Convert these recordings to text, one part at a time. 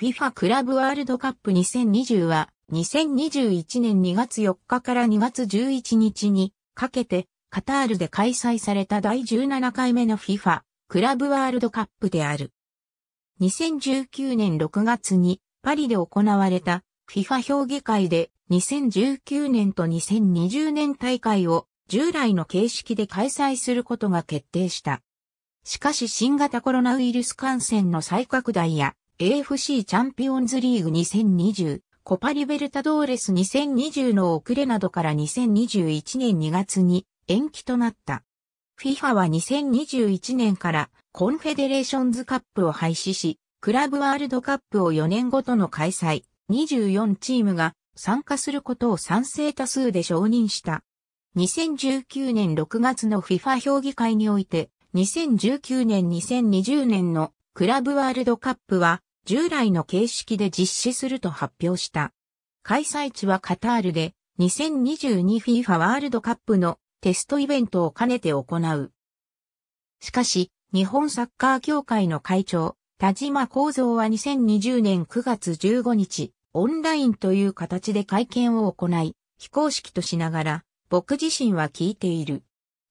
FIFA クラブワールドカップ2020は2021年2月4日から2月11日にかけてカタールで開催された第17回目の FIFA クラブワールドカップである。2019年6月にパリで行われた FIFA 評議会で2019年と2020年大会を従来の形式で開催することが決定した。しかし新型コロナウイルス感染の再拡大や AFC チャンピオンズリーグ2020、コパリベルタドーレス2020の遅れなどから2021年2月に延期となった。FIFA は2021年からコンフェデレーションズカップを廃止し、クラブワールドカップを4年ごとの開催、24チームが参加することを賛成多数で承認した。2019年6月の FIFA 評議会において、2019年2020年のクラブワールドカップは従来の形式で実施すると発表した。開催地はカタールで 2022FIFA ワールドカップのテストイベントを兼ねて行う。しかし、日本サッカー協会の会長、田島幸三は2020年9月15日、オンラインという形で会見を行い、非公式としながら、僕自身は聞いている。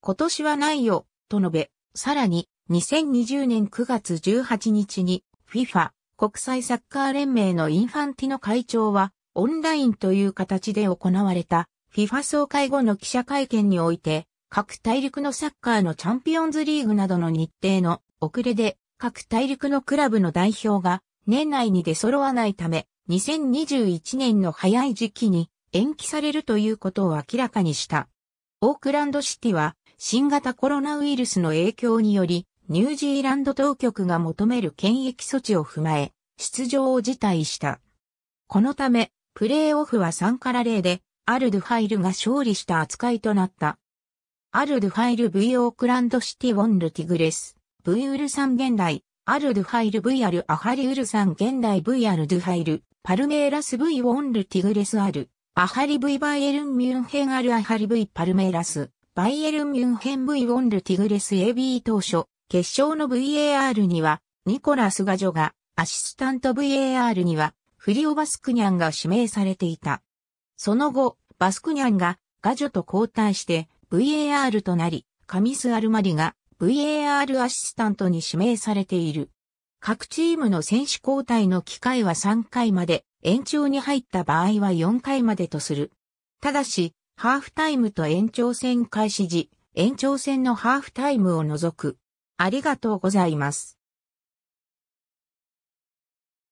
今年はないよ、と述べ、さらに、2020年9月18日に、FIFA 国際サッカー連盟のインファンティノ会長は、オンラインという形で行われた FIFA 総会後の記者会見において、各大陸のサッカーのチャンピオンズリーグなどの日程の遅れで、各大陸のクラブの代表が年内に出揃わないため、2021年の早い時期に延期されるということを明らかにした。オークランドシティは新型コロナウイルスの影響によりニュージーランド当局が求める権益措置を踏まえ、出場を辞退した。このため、プレーオフは3から0で、アルドゥファイルが勝利した扱いとなった。アルドゥファイル V オークランドシティウォンルティグレス、V ウルサン現代、アルドゥファイル V アルアハリウルサン現代 V アルドゥファイル、パルメイラス V ウォンルティグレスアル、アハリ V バイエルンミュンヘンアルアハリ V パルメイラス、バイエルンミュンヘン V ウォンルティグレス AB 当初、決勝の VAR には、ニコラス・ガジョが、アシスタント VAR には、フリオ・バスクニャンが指名されていた。その後、バスクニャンが、ガジョと交代して、VAR となり、カミス・アルマリが、VAR アシスタントに指名されている。各チームの選手交代の機会は3回まで、延長に入った場合は4回までとする。ただし、ハーフタイムと延長戦開始時、延長戦のハーフタイムを除く、ありがとうございます。